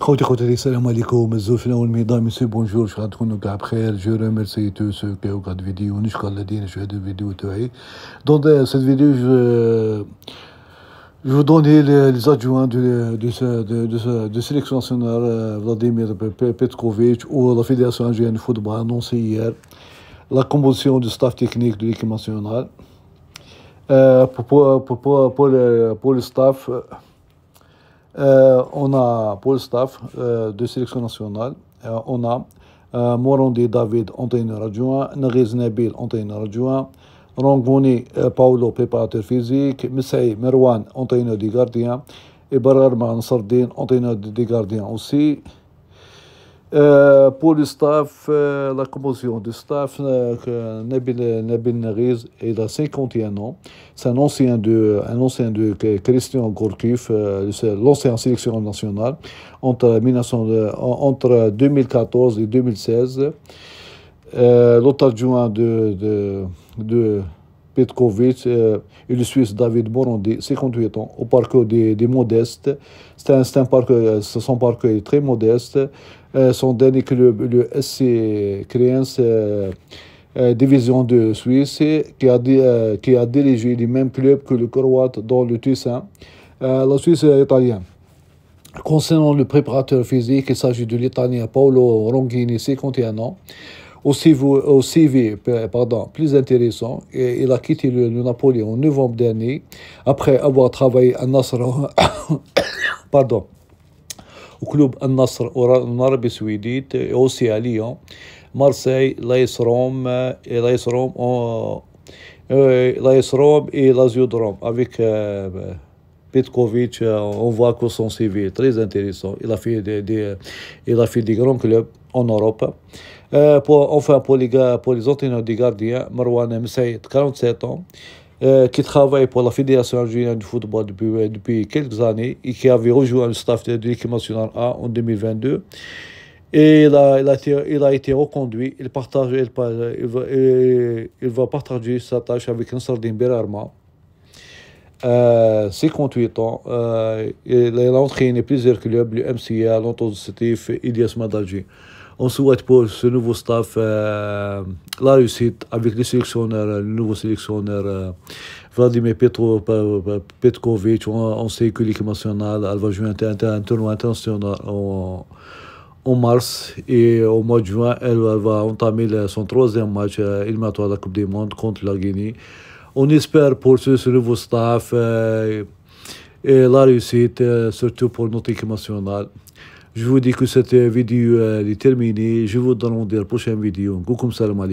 خوتي خواتاتي السلام عليكم الزوفنا والميضة مسيو بونجور شحال تكونوا كاع بخير جو ريميرسي تو سو كي وقعد فيديو نشكر الذين شاهدوا الفيديو تاعي دون سيت فيديو جو Je vous donne les, les adjoints de, de, de, de, de sélection nationale, Vladimir Petkovic, ou la Fédération algérienne de football a annoncé hier la composition du staff technique de l'équipe nationale. Euh, pour, pour, pour, pour, le, pour le staff, Euh, on a Paul Staff euh, de sélection nationale, euh, on a Morandi David, entraîneur adjoint, Nariz Nabil, entraîneur adjoint, Rangvoni Paolo, préparateur physique, Messaï Merwan, entraîneur des gardiens, et Barar Ansardine, entraîneur des gardiens aussi pour le staff, e, la composition du staff, Nabil, Nabil Nariz, il 51 ans. C'est un ancien de, un ancien de Christian Gorkif, e, l'ancien sélection national entre, e, entre 2014 et 2016. L'autre adjoint de, de Petkovic et le Suisse David Borondi, 58 ans, au parcours des, Modestes. C'est un, un, parc, euh, son parc est très modeste. Euh, son dernier club, le SC Créance, euh, division de Suisse, qui a, dirigé les même club que le Croate dans le Tussin, la Suisse italienne. Concernant le préparateur physique, il s'agit de l'Italien Paolo Ronghini, 51 ans aussi CV, pardon, plus intéressant. Et il a quitté le, Napoléon Napoli en novembre dernier, après avoir travaillé à pardon, au club Al Nasser en Arabie Saoudite et aussi à Lyon, Marseille, l'AS Rome et l'AS Rome, euh, Rome et Lazio de Rome, avec euh, Petkovic, euh, on voit que son CV est très intéressant. Il a fait des, il a fait des grands clubs en Europe. Euh, pour, enfin, pour les, pour entraîneurs des gardiens, Marwan Msaïd, 47 ans, euh, qui travaille pour la Fédération algérienne du football depuis, quelques années et qui avait rejoint le staff de l'équipe nationale A en 2022. Et il a, il a, été, reconduit. Il, partage, va, partager sa tâche avec Nasser Berarma 58 euh, ans. elle euh, il a entraîné plusieurs clubs, le MCA, l'Anton et Idias Madalji. On souhaite pour ce nouveau staff euh, la réussite avec les le nouveau sélectionneur Vladimir Petro, Petkovic. On, sait que l'équipe nationale elle va jouer un, tournoi international en, mars et au mois de juin, elle, va entamer son troisième match éliminatoire de la Coupe du Monde contre la Guinée on espère pour ce nouveau staff et e, la réussite, surtout pour notre équipe nationale. Je vous dis que cette vidéo est terminée. Je vous donne dans la prochaine vidéo. Koukoum salam